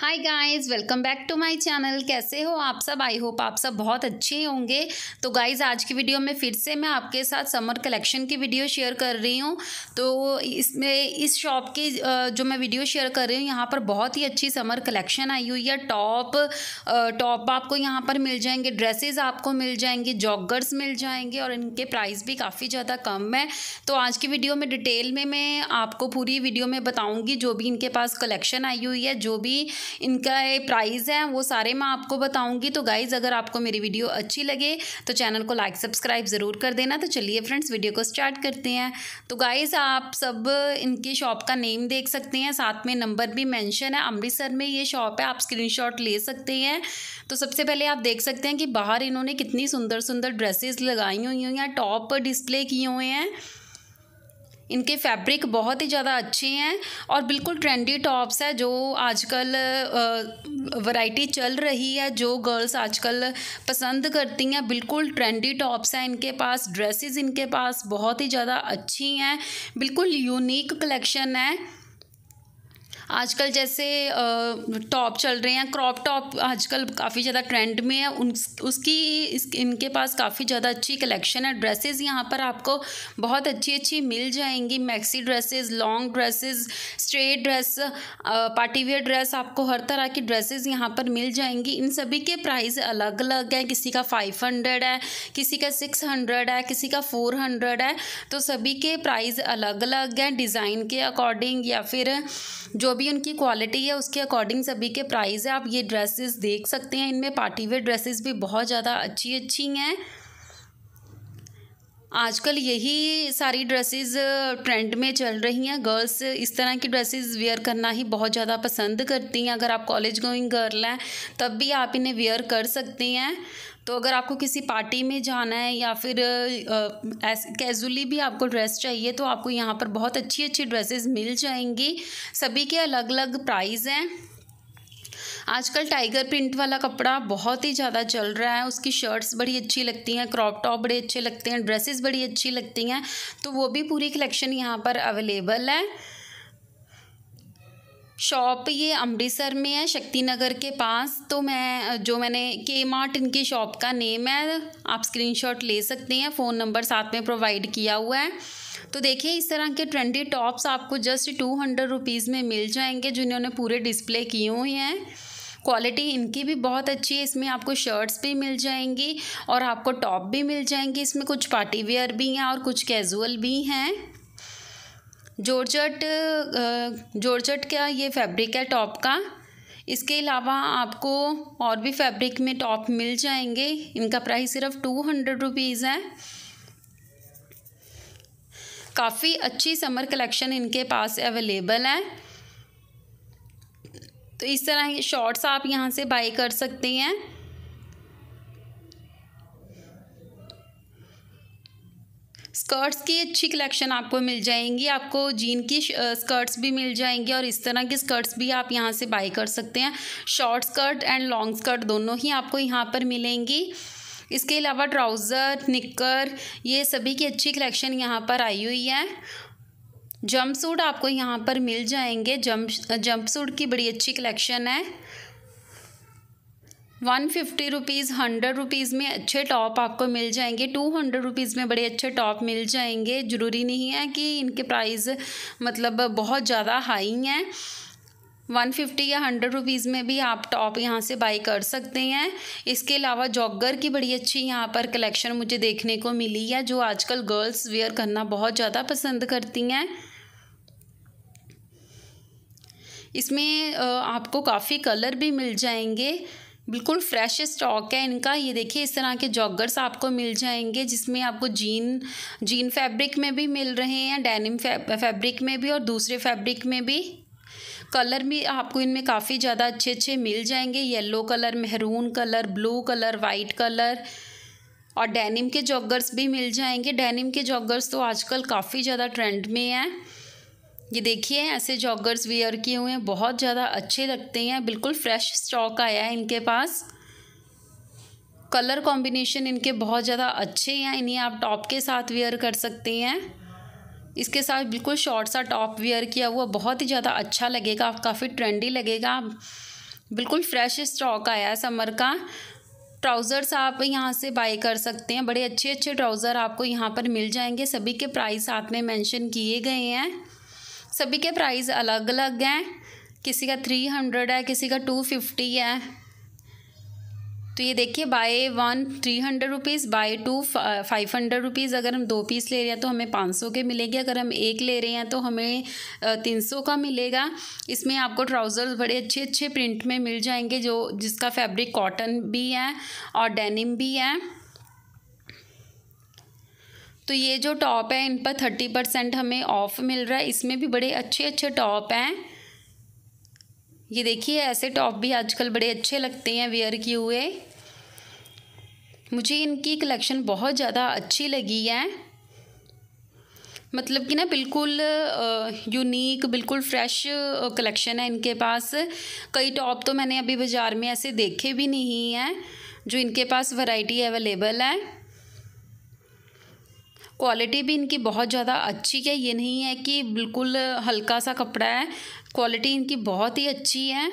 hi guys welcome back to my channel कैसे हो आप सब आई होप आप सब बहुत अच्छे होंगे तो गाइस आज की वीडियो में फिर से मैं आपके साथ समर कलेक्शन की वीडियो शेयर कर रही हूँ तो इसमें इस शॉप की जो मैं वीडियो शेयर कर रही हूँ यहाँ पर बहुत ही अच्छी समर कलेक्शन आई हुई है टॉप टॉप आपको यहाँ पर मिल जाएंगे ड्रेसेज आपको मिल जाएंगे जॉगर्स मिल जाएंगे और इनके प्राइस भी काफ़ी ज़्यादा कम है तो आज की वीडियो में डिटेल में मैं आपको पूरी वीडियो में बताऊँगी जो भी इनके पास कलेक्शन आई हुई है जो भी इनका प्राइस है वो सारे मैं आपको बताऊँगी तो गाइज़ अगर आपको मेरी वीडियो अच्छी लगे तो चैनल को लाइक सब्सक्राइब ज़रूर कर देना तो चलिए फ्रेंड्स वीडियो को स्टार्ट करते हैं तो गाइज़ आप सब इनकी शॉप का नेम देख सकते हैं साथ में नंबर भी मैंशन है अमृतसर में ये शॉप है आप स्क्रीन ले सकते हैं तो सबसे पहले आप देख सकते हैं कि बाहर इन्होंने कितनी सुंदर सुंदर ड्रेसेस लगाई हुई हुई हैं टॉप डिस्प्ले किए हुए हैं इनके फैब्रिक बहुत ही ज़्यादा अच्छे हैं और बिल्कुल ट्रेंडी टॉप्स है जो आजकल वैरायटी चल रही है जो गर्ल्स आजकल पसंद करती हैं बिल्कुल ट्रेंडी टॉप्स हैं इनके पास ड्रेसेस इनके पास बहुत ही ज़्यादा अच्छी हैं बिल्कुल यूनिक कलेक्शन है आजकल जैसे टॉप चल रहे हैं क्रॉप टॉप आजकल काफ़ी ज़्यादा ट्रेंड में है उन उसकी इस, इनके पास काफ़ी ज़्यादा अच्छी कलेक्शन है ड्रेसेस यहाँ पर आपको बहुत अच्छी अच्छी मिल जाएंगी maxi dresses long dresses straight dress partywear dress आपको हर तरह की ड्रेसेज यहाँ पर मिल जाएंगी इन सभी के प्राइस अलग अलग हैं किसी का फाइव हंड्रेड है किसी का सिक्स हंड्रेड है किसी का फोर हंड्रेड है तो सभी के प्राइज़ अलग अलग हैं डिज़ाइन के अकॉर्डिंग या फिर जो भी उनकी क्वालिटी है उसके अकॉर्डिंग सभी के प्राइस है आप ये ड्रेसेस देख सकते हैं इनमें पार्टीवेयर ड्रेसेस भी बहुत ज़्यादा अच्छी अच्छी हैं आजकल यही सारी ड्रेसेस ट्रेंड में चल रही हैं गर्ल्स इस तरह की ड्रेसेस वेयर करना ही बहुत ज़्यादा पसंद करती हैं अगर आप कॉलेज गोइंग गर्ल हैं तब भी आप इन्हें वेयर कर सकती हैं तो अगर आपको किसी पार्टी में जाना है या फिर कैजुअली भी आपको ड्रेस चाहिए तो आपको यहाँ पर बहुत अच्छी अच्छी ड्रेसेस मिल जाएंगी सभी के अलग अलग प्राइस हैं आजकल टाइगर प्रिंट वाला कपड़ा बहुत ही ज़्यादा चल रहा है उसकी शर्ट्स बड़ी अच्छी लगती हैं क्रॉप टॉप बड़े अच्छे लगते हैं ड्रेसेस बड़ी अच्छी लगती हैं तो वो भी पूरी कलेक्शन यहाँ पर अवेलेबल है शॉप ये अमृतसर में है शक्ति नगर के पास तो मैं जो मैंने के मार्ट इनकी शॉप का नेम है आप स्क्रीनशॉट ले सकते हैं फ़ोन नंबर साथ में प्रोवाइड किया हुआ है तो देखिए इस तरह के ट्रेंडी टॉप्स आपको जस्ट टू हंड्रेड रुपीज़ में मिल जाएंगे जिन्होंने पूरे डिस्प्ले किए हुए हैं क्वालिटी इनकी भी बहुत अच्छी है इसमें आपको शर्ट्स भी मिल जाएंगी और आपको टॉप भी मिल जाएंगी इसमें कुछ पार्टी वेयर भी हैं और कुछ कैजुअल भी हैं जॉर्जट जॉर्जट का ये फैब्रिक है टॉप का इसके अलावा आपको और भी फैब्रिक में टॉप मिल जाएंगे इनका प्राइस सिर्फ टू हंड्रेड रुपीज़ है काफ़ी अच्छी समर कलेक्शन इनके पास अवेलेबल है तो इस तरह शॉर्ट्स आप यहाँ से बाई कर सकते हैं स्कर्ट्स की अच्छी कलेक्शन आपको मिल जाएंगी आपको जीन की स्कर्ट्स भी मिल जाएंगी और इस तरह की स्कर्ट्स भी आप यहाँ से बाई कर सकते हैं short skirt and long skirt दोनों ही आपको यहाँ पर मिलेंगी इसके अलावा ट्राउज़र निक्कर ये सभी की अच्छी कलेक्शन यहाँ पर आई हुई है जंप सूट आपको यहाँ पर मिल जाएंगे जंप जंप सूट की बड़ी अच्छी कलेक्शन है one fifty rupees hundred rupees में अच्छे टॉप आपको मिल जाएंगे टू हंड्रेड रुपीज़ में बड़े अच्छे टॉप मिल जाएंगे ज़रूरी नहीं है कि इनके प्राइस मतलब बहुत ज़्यादा हाई हैं वन फिफ्टी या हंड्रेड रुपीज़ में भी आप टॉप यहाँ से बाई कर सकते हैं इसके अलावा जॉगर की बड़ी अच्छी यहाँ पर कलेक्शन मुझे देखने को मिली है जो आजकल गर्ल्स वेयर करना बहुत ज़्यादा पसंद करती हैं इसमें आपको काफ़ी कलर भी मिल जाएंगे बिल्कुल फ्रेश स्टॉक है इनका ये देखिए इस तरह के जॉगर्स आपको मिल जाएंगे जिसमें आपको जीन जीन फैब्रिक में भी मिल रहे हैं डेनिम फैब्रिक में भी और दूसरे फैब्रिक में भी कलर भी आपको इनमें काफ़ी ज़्यादा अच्छे अच्छे मिल जाएंगे yellow colour maroon colour blue colour white colour और डेनिम के जॉगर्स भी मिल जाएंगे डेनिम के जॉगर्स तो आजकल काफ़ी ज़्यादा ट्रेंड में हैं ये देखिए ऐसे जॉगर्स वेयर किए हुए हैं बहुत ज़्यादा अच्छे लगते हैं बिल्कुल फ्रेश स्टॉक आया है इनके पास कलर कॉम्बिनेशन इनके बहुत ज़्यादा अच्छे हैं इन्हें आप टॉप के साथ वेयर कर सकते हैं इसके साथ बिल्कुल शॉर्ट सा टॉप वेयर किया हुआ बहुत ही ज़्यादा अच्छा लगेगा आप काफ़ी ट्रेंडी लगेगा बिल्कुल फ्रेश स्टॉक आया है समर का ट्राउज़र्स आप यहाँ से बाई कर सकते हैं बड़े अच्छे अच्छे ट्राउज़र आपको यहाँ पर मिल जाएंगे सभी के प्राइस साथ में मेंशन किए गए हैं सभी के प्राइस अलग अलग हैं किसी का थ्री हंड्रेड है किसी का टू फिफ्टी है तो ये देखिए buy one three hundred rupees buy two five hundred rupees अगर हम दो पीस ले रहे हैं तो हमें पाँच सौ के मिलेंगे अगर हम एक ले रहे हैं तो हमें तीन सौ का मिलेगा इसमें आपको ट्राउज़र्स बड़े अच्छे अच्छे प्रिंट में मिल जाएंगे जो जिसका फैब्रिक कॉटन भी है और डेनिम भी है तो ये जो टॉप है इन पर थर्टी परसेंट हमें ऑफ मिल रहा है इसमें भी बड़े अच्छे अच्छे टॉप हैं ये देखिए ऐसे टॉप भी आजकल बड़े अच्छे लगते हैं वेयर किए हुए मुझे इनकी कलेक्शन बहुत ज़्यादा अच्छी लगी है मतलब कि ना बिल्कुल यूनिक बिल्कुल फ्रेश कलेक्शन है इनके पास कई टॉप तो मैंने अभी बाज़ार में ऐसे देखे भी नहीं हैं जो इनके पास वैरायटी अवेलेबल है क्वालिटी भी इनकी बहुत ज़्यादा अच्छी है ये नहीं है कि बिल्कुल हल्का सा कपड़ा है क्वालिटी इनकी बहुत ही अच्छी है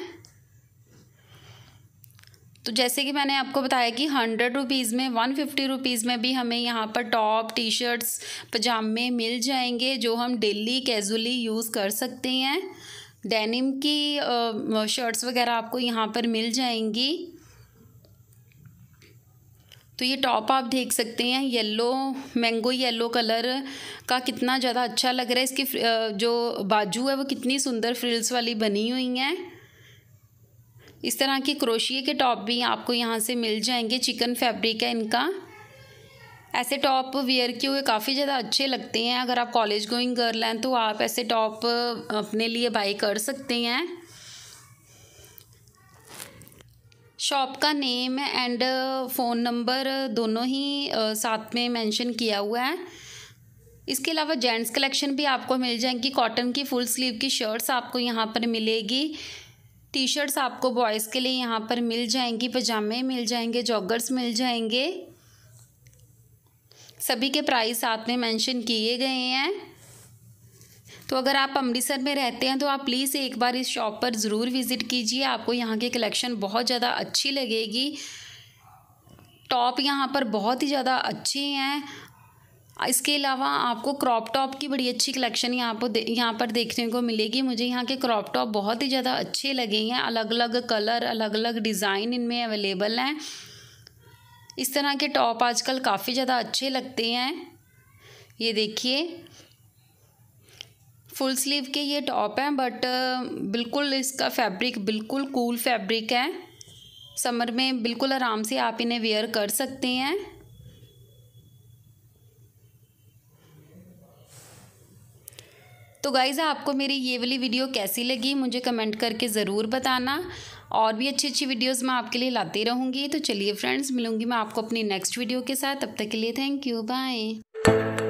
तो जैसे कि मैंने आपको बताया कि हंड्रेड रुपीज़ में वन फिफ्टी रुपीज़ में भी हमें यहाँ पर टॉप टी शर्ट्स पजामे मिल जाएंगे जो हम डेली कैजुअली यूज़ कर सकते हैं डेनिम की शर्ट्स वगैरह आपको यहाँ पर मिल जाएंगी तो ये टॉप आप देख सकते हैं येलो मैंगो येलो कलर का कितना ज़्यादा अच्छा लग रहा है इसकी जो बाजू है वो कितनी सुंदर फ्रिल्स वाली बनी हुई हैं इस तरह के क्रोशिए के टॉप भी आपको यहाँ से मिल जाएंगे चिकन फैब्रिक है इनका ऐसे टॉप वेयर किए हुए काफ़ी ज़्यादा अच्छे लगते हैं अगर आप कॉलेज गोइंग गर्ल हैं तो आप ऐसे टॉप अपने लिए बाई कर सकते हैं शॉप का नेम एंड फ़ोन नंबर दोनों ही साथ में मेंशन किया हुआ है इसके अलावा जेंट्स कलेक्शन भी आपको मिल जाएंगी कॉटन की फुल स्लीव की शर्ट्स आपको यहाँ पर मिलेगी टी शर्ट्स आपको बॉयज़ के लिए यहाँ पर मिल जाएंगी पजामे मिल जाएंगे जॉगर्स मिल जाएंगे सभी के प्राइस साथ में मेंशन किए गए हैं तो अगर आप अमृतसर में रहते हैं तो आप प्लीज़ एक बार इस शॉप पर ज़रूर विज़िट कीजिए आपको यहाँ की कलेक्शन बहुत ज़्यादा अच्छी लगेगी टॉप यहाँ पर बहुत ही ज़्यादा अच्छे हैं इसके अलावा आपको क्रॉप टॉप की बड़ी अच्छी कलेक्शन यहाँ पर यहाँ पर देखने को मिलेगी मुझे यहाँ के क्रॉप टॉप बहुत ही ज़्यादा अच्छे लगे हैं अलग अलग कलर अलग अलग डिज़ाइन इनमें अवेलेबल हैं इस तरह के टॉप आजकल काफ़ी ज़्यादा अच्छे लगते हैं ये देखिए फुल स्लीव के ये टॉप हैं बट बिल्कुल इसका फैब्रिक बिल्कुल कूल फैब्रिक है समर में बिल्कुल आराम से आप इन्हें वेयर कर सकते हैं तो गाइज़ आपको मेरी ये वाली वीडियो कैसी लगी मुझे कमेंट करके ज़रूर बताना और भी अच्छी अच्छी वीडियोस मैं आपके लिए लाती रहूँगी तो चलिए फ्रेंड्स मिलूँगी मैं आपको अपनी नेक्स्ट वीडियो के साथ तब तक के लिए थैंक यू बाय